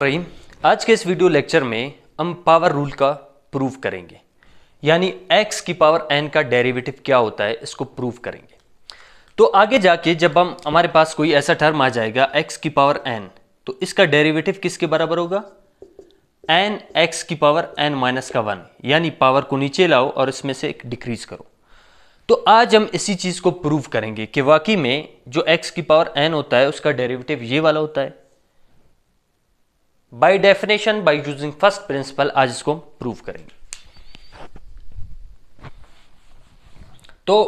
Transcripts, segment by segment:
भाई आज के इस वीडियो लेक्चर में हम पावर रूल का प्रूव करेंगे यानी x की पावर n का डेरिवेटिव क्या होता है इसको प्रूव करेंगे तो आगे जाके जब हम हमारे पास कोई ऐसा टर्म आ जाएगा x की पावर n तो इसका डेरिवेटिव किसके बराबर होगा n x की पावर n माइनस का वन यानी पावर को नीचे लाओ और इसमें से एक डिक्रीज करो तो आज हम इसी चीज़ को प्रूव करेंगे कि वाकई में जो x की पावर n होता है उसका डेरिवेटिव ये वाला होता है by definition by using first principle आज इसको हम प्रूव करेंगे तो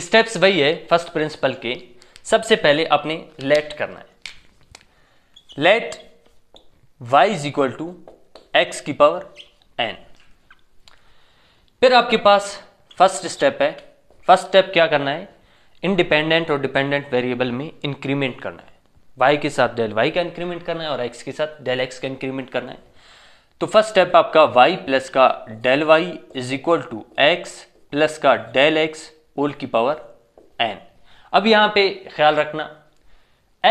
स्टेप्स वही है फर्स्ट प्रिंसिपल के सबसे पहले आपने लेट करना है let y is equal to x की पावर एन फिर आपके पास फर्स्ट स्टेप है फर्स्ट स्टेप क्या करना है इंडिपेंडेंट और डिपेंडेंट वेरिएबल में इंक्रीमेंट करना है वाई के साथ डेल वाई का इंक्रीमेंट करना है और एक्स के साथ डेल एक्स का इंक्रीमेंट करना है तो फर्स्ट स्टेप आपका वाई प्लस का del y is equal to x plus का डेल एक्स होल की पावर एन अब यहाँ पे ख्याल रखना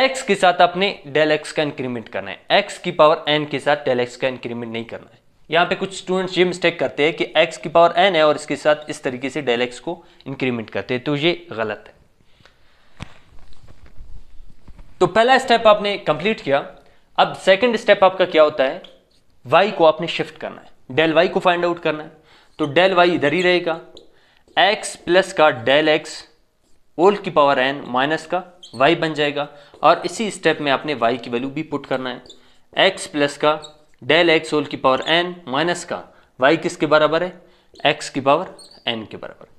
एक्स के साथ आपने डेल एक्स का इंक्रीमेंट करना है एक्स की पावर एन के साथ डेल एक्स का इंक्रीमेंट नहीं करना है यहाँ पे कुछ स्टूडेंट्स ये मिस्टेक करते हैं कि एक्स की पावर एन है और इसके साथ इस तरीके से डेल एक्स को इंक्रीमेंट करते हैं तो ये गलत है तो पहला स्टेप आपने कंप्लीट किया अब सेकंड स्टेप आपका क्या होता है वाई को आपने शिफ्ट करना है डेल वाई को फाइंड आउट करना है तो डेल वाई इधर ही रहेगा एक्स प्लस का डेल एक्स ओल्ड की पावर एन माइनस का वाई बन जाएगा और इसी स्टेप में आपने वाई की वैल्यू भी पुट करना है एक्स प्लस का डेल एक्स ओल्ड की पावर एन माइनस का वाई किसके बराबर है एक्स की पावर एन के बराबर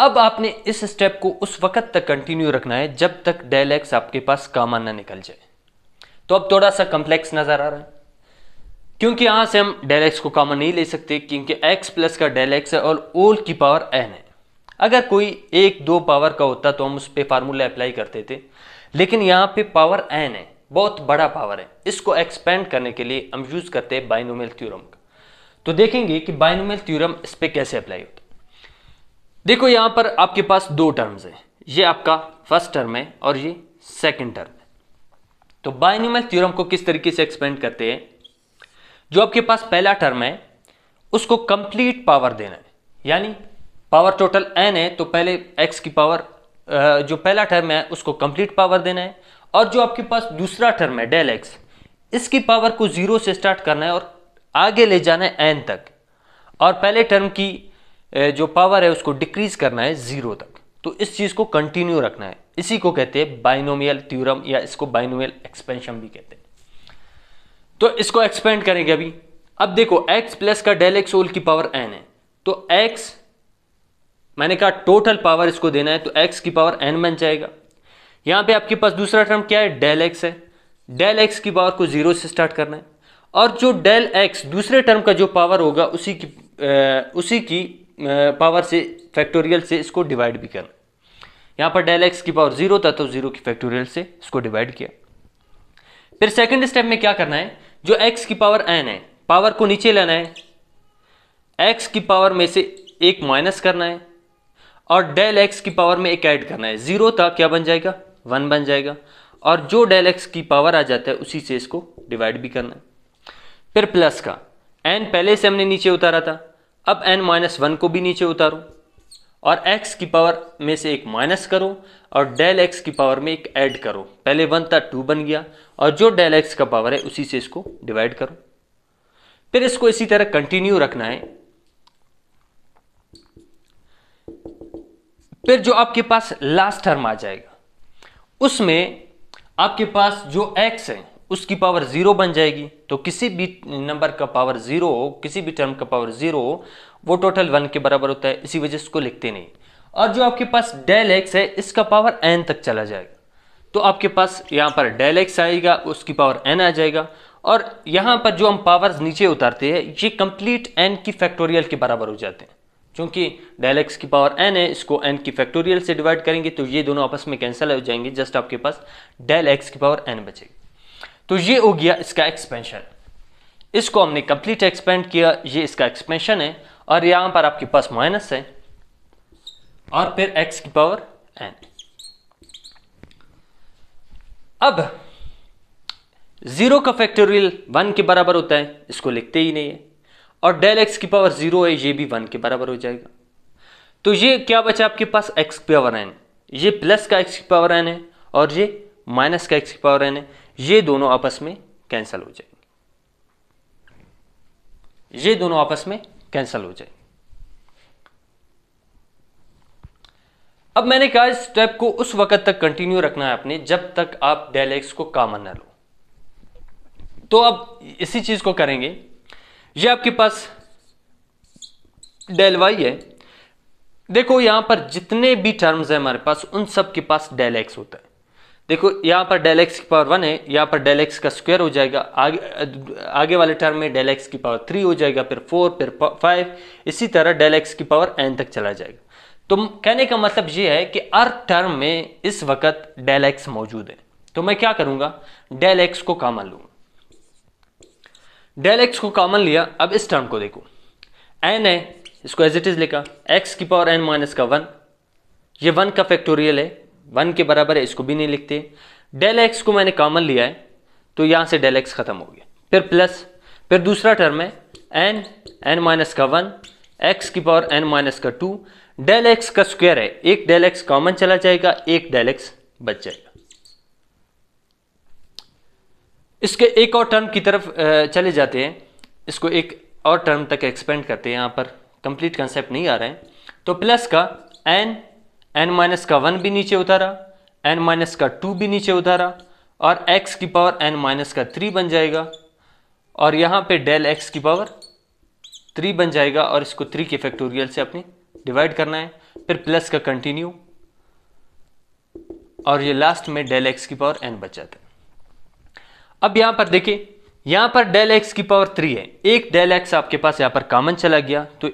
अब आपने इस स्टेप को उस वक्त तक कंटिन्यू रखना है जब तक डेल एक्स आपके पास कामा ना निकल जाए तो अब थोड़ा सा कॉम्प्लेक्स नजर आ रहा है क्योंकि यहां से हम डेल एक्स को कामा नहीं ले सकते क्योंकि एक्स प्लस का डेल एक्स है और ओल की पावर एन है अगर कोई एक दो पावर का होता तो हम उस पर फार्मूला अप्लाई करते थे लेकिन यहाँ पे पावर एन है बहुत बड़ा पावर है इसको एक्सपेंड करने के लिए हम यूज करते हैं बाइनोमेल थ्योरम का तो देखेंगे कि बाइनोमेल थ्योरम इस पर कैसे अप्लाई होता है देखो यहाँ पर आपके पास दो टर्म्स हैं ये आपका फर्स्ट टर्म है और ये सेकंड टर्म है तो बाइनिमल थ्योरम को किस तरीके से एक्सपेंड करते हैं जो आपके पास पहला टर्म है उसको कंप्लीट पावर देना है यानी पावर टोटल एन है तो पहले एक्स की पावर जो पहला टर्म है उसको कंप्लीट पावर देना है और जो आपके पास दूसरा टर्म है डेल एक्स इसकी पावर को जीरो से स्टार्ट करना है और आगे ले जाना है एन तक और पहले टर्म की जो पावर है उसको डिक्रीज करना है जीरो तक तो इस चीज़ को कंटिन्यू रखना है इसी को कहते हैं बाइनोमियल थ्योरम या इसको बाइनोमियल एक्सपेंशन भी कहते हैं तो इसको एक्सपेंड करेंगे अभी अब देखो x प्लस का डेल एक्स होल की पावर एन है तो x मैंने कहा टोटल पावर इसको देना है तो x की पावर एन बन जाएगा यहां पे आपके पास दूसरा टर्म क्या है डेल एक्स है डेल एक्स की पावर को जीरो से स्टार्ट करना है और जो डेल एक्स दूसरे टर्म का जो पावर होगा उसी की ए, उसी की पावर से फैक्टोरियल से इसको डिवाइड भी करना यहाँ पर डेल एक्स की पावर जीरो था तो जीरो की फैक्टोरियल से इसको डिवाइड किया फिर सेकेंड स्टेप में क्या करना है जो एक्स की पावर एन है पावर को नीचे लेना है एक्स की पावर में से एक माइनस करना है और डेल एक्स की पावर में एक ऐड करना है जीरो था क्या बन जाएगा वन बन जाएगा और जो डेल एक्स की पावर आ जाता है उसी से इसको डिवाइड भी करना है फिर प्लस का एन पहले से हमने नीचे उतारा था अब एन माइनस वन को भी नीचे उतारो और x की पावर में से एक माइनस करो और डेल x की पावर में एक ऐड करो पहले वन था टू बन गया और जो डेल x का पावर है उसी से इसको डिवाइड करो फिर इसको इसी तरह कंटिन्यू रखना है फिर जो आपके पास लास्ट टर्म आ जाएगा उसमें आपके पास जो x है उसकी पावर ज़ीरो बन जाएगी तो किसी भी नंबर का पावर ज़ीरो किसी भी टर्म का पावर ज़ीरो वो टोटल वन के बराबर होता है इसी वजह से इसको लिखते नहीं और जो आपके पास डेल एक्स है इसका पावर एन तक चला जाएगा तो आपके पास यहाँ पर डेल एक्स आएगा उसकी पावर एन आ जाएगा और यहाँ पर जो हम पावर्स नीचे उतारते हैं ये कंप्लीट एन की फैक्टोरियल के बराबर हो जाते हैं क्योंकि डेल एक्स की पावर एन है इसको एन की फैक्टोरियल से डिवाइड करेंगे तो ये दोनों आपस में कैंसिल हो जाएंगे जस्ट आपके पास डेल एक्स की पावर एन बचेगी तो ये हो गया इसका एक्सपेंशन इसको हमने कंप्लीट एक्सपेंड किया ये इसका एक्सपेंशन है और यहां पर आपके पास माइनस है और फिर एक्स की पावर एन अब जीरो का फैक्टोरियल वन के बराबर होता है इसको लिखते ही नहीं है और डेल एक्स की पावर जीरो है ये भी वन के बराबर हो जाएगा तो ये क्या बचा आपके पास एक्स की पावर एन ये प्लस का एक्स की पावर एन है और ये माइनस का एक्स की पावर एन है ये दोनों आपस में कैंसिल हो जाएंगे ये दोनों आपस में कैंसिल हो जाएंगे अब मैंने कहा इस स्टेप को उस वक्त तक कंटिन्यू रखना है आपने जब तक आप डेल एक्स को कामन न लो तो अब इसी चीज को करेंगे ये आपके पास डेल वाई है देखो यहां पर जितने भी टर्म्स हैं हमारे पास उन सब के पास डेल एक्स होता है देखो यहाँ पर डेल एक्स की पावर वन है यहाँ पर डेल एक्स का स्क्वायर हो जाएगा आगे आगे वाले टर्म में डेल एक्स की पावर थ्री हो जाएगा फिर फोर फिर फाइव इसी तरह डेल एक्स की पावर एन तक चला जाएगा तो कहने का मतलब ये है कि हर टर्म में इस वक्त डेल एक्स मौजूद है तो मैं क्या करूंगा डेल एक्स को कामन लूंगा डेल एक्स को कामन लिया अब इस टर्म को देखो एन है इसको एज इट इज लिखा एक्स की पावर एन माइनस का वन ये वन का फैक्टोरियल है वन के बराबर है इसको भी नहीं लिखते डेल एक्स को मैंने कॉमन लिया है तो यहाँ से डेल एक्स खत्म हो गया फिर प्लस फिर दूसरा टर्म है एन एन माइनस का वन एक्स की पावर एन माइनस का टू डेल एक्स का स्क्वायर है एक डेल एक्स कॉमन चला जाएगा एक डेल एक्स बच जाएगा इसके एक और टर्म की तरफ चले जाते हैं इसको एक और टर्म तक एक्सपेंड करते हैं यहाँ पर कंप्लीट कंसेप्ट नहीं आ रहे हैं तो प्लस का एन एन माइनस का वन भी नीचे उतारा एन माइनस का टू भी नीचे उतारा और एक्स की पावर एन माइनस का थ्री बन जाएगा और यहाँ पे डेल एक्स की पावर थ्री बन जाएगा और इसको थ्री के फैक्टोरियल से अपने डिवाइड करना है फिर प्लस का कंटिन्यू और ये लास्ट में डेल एक्स की पावर एन बच जाता है अब यहाँ पर देखिए यहाँ पर डेल एक्स की पावर थ्री है एक डेल एक्स आपके पास यहाँ पर कॉमन चला गया तो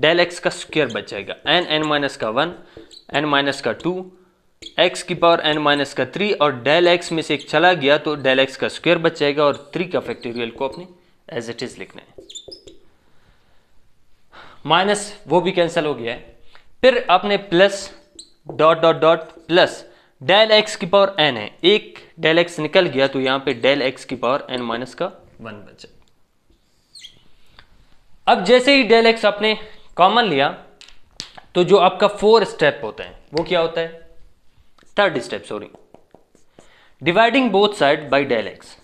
डेल एक्स का स्क्वायर बच जाएगा एन एन माइनस का वन एन माइनस का टू एक्स की पावर एन माइनस का थ्री और डेल एक्स में से एक चला गया तो डेल एक्स का स्क्वायर बच जाएगा और थ्री का फैक्टोरियल को अपने एज इट इज लिखना है माइनस वो भी कैंसिल हो गया है फिर आपने plus dot dot dot plus del x की पावर एन है एक डेल एक्स निकल गया तो यहां पे डेल एक्स की पावर एन माइनस का वन बचा अब जैसे ही डेल एक्स आपने कॉमन लिया तो जो आपका फोर स्टेप होता है वो क्या होता है third step sorry dividing both side by del x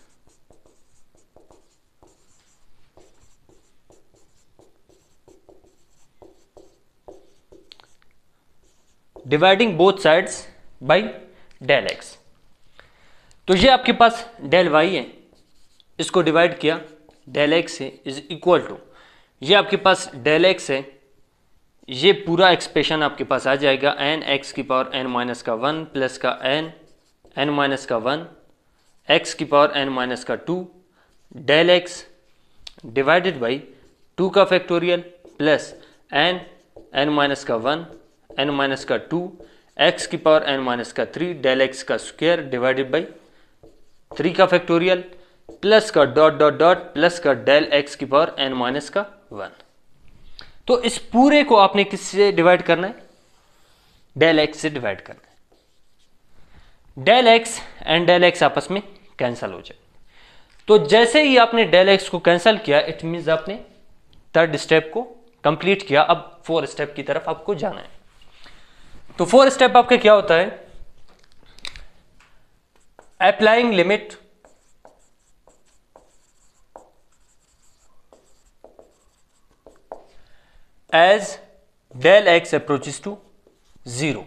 dividing both sides by del x तो ये आपके पास डेल वाई है इसको डिवाइड किया डेल एक्स है इज इक्वल टू ये आपके पास डेल एक्स है ये पूरा एक्सप्रेशन आपके पास आ जाएगा एन एक्स की पावर एन माइनस का वन प्लस का एन एन माइनस का वन एक्स की पावर एन माइनस का two del x divided by two का factorial plus n n minus का वन एन माइनस का टू एक्स की पावर एन माइनस का थ्री डेल एक्स का स्क्वायर डिवाइडेड बाई थ्री का factorial plus का dot dot dot plus का del x की पावर एन माइनस का वन तो इस पूरे को आपने किससे डिवाइड करना है डेल एक्स से डिवाइड करना है del x and del x आपस में कैंसिल हो जाए तो जैसे ही आपने डेल एक्स को कैंसिल किया इट मीन आपने थर्ड स्टेप को कंप्लीट किया अब फोर स्टेप की तरफ आपको जाना है तो फोर स्टेप आपका क्या होता है applying limit as del x approaches to zero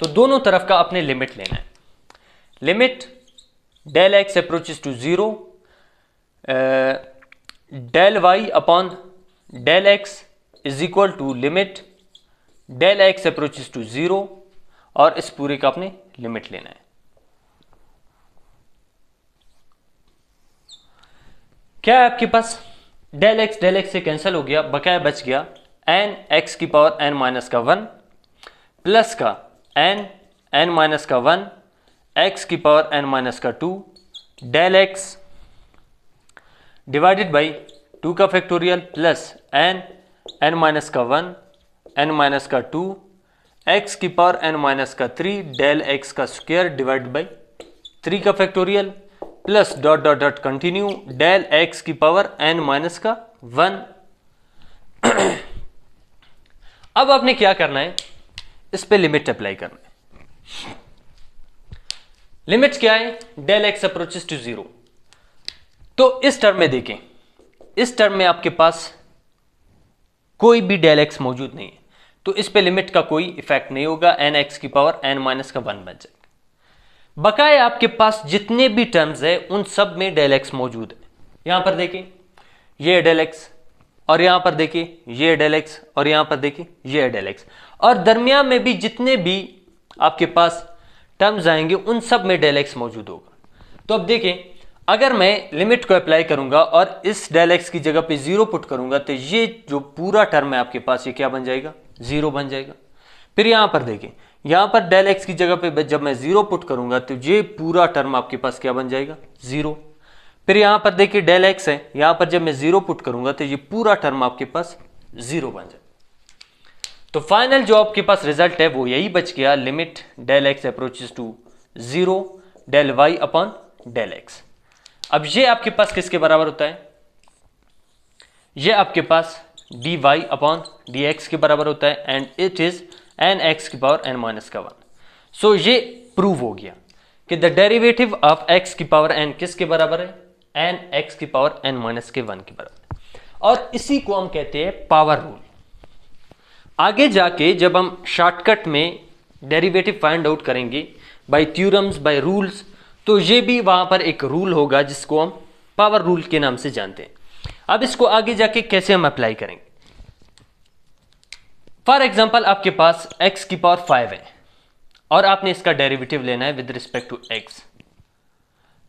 तो दोनों तरफ का अपने लिमिट लेना है limit del x approaches to zero del y upon del x is equal to limit del x approaches to zero और इस पूरे का अपने लिमिट लेना है क्या है आपके पास डेल एक्स डेल एक्स से कैंसिल हो गया बकाया बच गया एन एक्स की पावर एन माइनस का वन प्लस का एन एन माइनस का वन एक्स की पावर एन माइनस का two del x divided by two का factorial plus n n minus का वन एन माइनस का टू एक्स की पावर एन माइनस का थ्री डेल एक्स का स्क्वायर डिवाइड बाई थ्री का factorial plus dot dot dot continue del x की power n minus का one अब आपने क्या करना है इस पर लिमिट अप्लाई करना है लिमिट क्या है del x approaches to zero तो इस टर्म में देखें इस टर्म में आपके पास कोई भी डेल एक्स मौजूद नहीं है तो इस पे लिमिट का कोई इफेक्ट नहीं होगा एन एक्स की पावर एन माइनस का वन बन जाएगा बकाए आपके पास जितने भी टर्म्स है उन सब में डेल एक्स मौजूद है यहां पर देखें ये डेल एक्स और यहां पर देखिए ये डेलेक्स और यहां पर देखिए ये डेलेक्स और दरमियान में भी जितने भी आपके पास टर्म्स आएंगे उन सब में डेलेक्स मौजूद होगा तो अब देखें अगर मैं लिमिट को अप्लाई करूंगा और इस डेलेक्स की जगह पे जीरो पुट करूंगा तो ये जो पूरा टर्म है आपके पास ये क्या बन जाएगा जीरो बन जाएगा फिर यहां पर देखें यहां पर डेलेक्स की जगह पे जब मैं जीरो पुट करूंगा तो ये पूरा टर्म आपके पास क्या बन जाएगा जीरो फिर यहां पर देखिए डेल एक्स है यहां पर जब मैं जीरो पुट करूंगा तो ये पूरा टर्म आपके पास जीरो बन जाए तो फाइनल जो आपके पास रिजल्ट है वो यही बच गया limit del x approaches to zero del y upon del x अब ये आपके पास किसके बराबर होता है ये आपके पास d y upon d x के बराबर होता है and it is n x की पावर एन माइनस का वन सो ये प्रूव हो गया कि द डेरिवेटिव ऑफ एक्स की पावर एन किसके बराबर है एन एक्स की पावर एन माइनस के वन के बराबर और इसी को हम कहते हैं पावर रूल आगे जाके जब हम शॉर्टकट में डेरिवेटिव फाइंड आउट करेंगे बाय थ्योरम्स बाय रूल्स तो ये भी वहां पर एक रूल होगा जिसको हम पावर रूल के नाम से जानते हैं अब इसको आगे जाके कैसे हम अप्लाई करेंगे फॉर एग्जाम्पल आपके पास एक्स की पावर फाइव है और आपने इसका डेरिवेटिव लेना है विद रिस्पेक्ट टू एक्स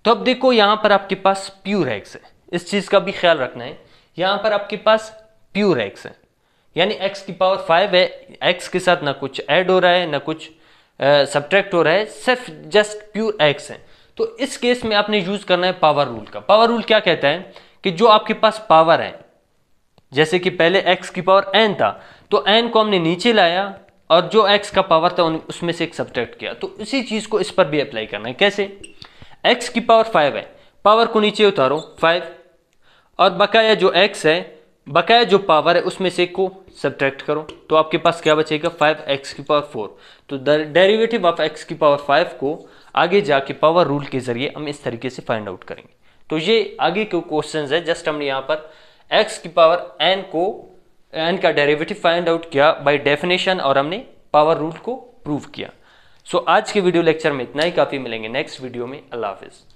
तो अब देखो यहाँ पर आपके पास प्योर एक्स है इस चीज़ का भी ख्याल रखना है यहाँ पर आपके पास प्योर एक्स है यानी एक्स की पावर फाइव है एक्स के साथ ना कुछ ऐड हो रहा है ना कुछ सब्ट्रैक्ट हो रहा है सिर्फ जस्ट प्योर एक्स है तो इस केस में आपने यूज़ करना है पावर रूल का पावर रूल क्या कहता है कि जो आपके पास पावर है जैसे कि पहले एक्स की पावर एन था तो एन को हमने नीचे लाया और जो एक्स का पावर था उसमें से एक सब्ट्रैक्ट किया तो इसी चीज़ को इस पर भी अप्लाई करना है कैसे एक्स की पावर फाइव है पावर को नीचे उतारो फाइव और बकाया जो एक्स है बकाया जो पावर है उसमें से को सब्ट्रैक्ट करो तो आपके पास क्या बचेगा फाइव एक्स की पावर फोर तो डेरिवेटिव ऑफ एक्स की पावर फाइव को आगे जाके पावर रूल के जरिए हम इस तरीके से फाइंड आउट करेंगे तो ये आगे के क्वेश्चन है जस्ट हमने यहाँ पर एक्स की पावर एन को एन का डेरिवेटिव फाइंड आउट किया बाई डेफिनेशन और हमने पावर रूल को प्रूव किया सो so, आज के वीडियो लेक्चर में इतना ही काफ़ी मिलेंगे नेक्स्ट वीडियो में अल्लाह हाफिज़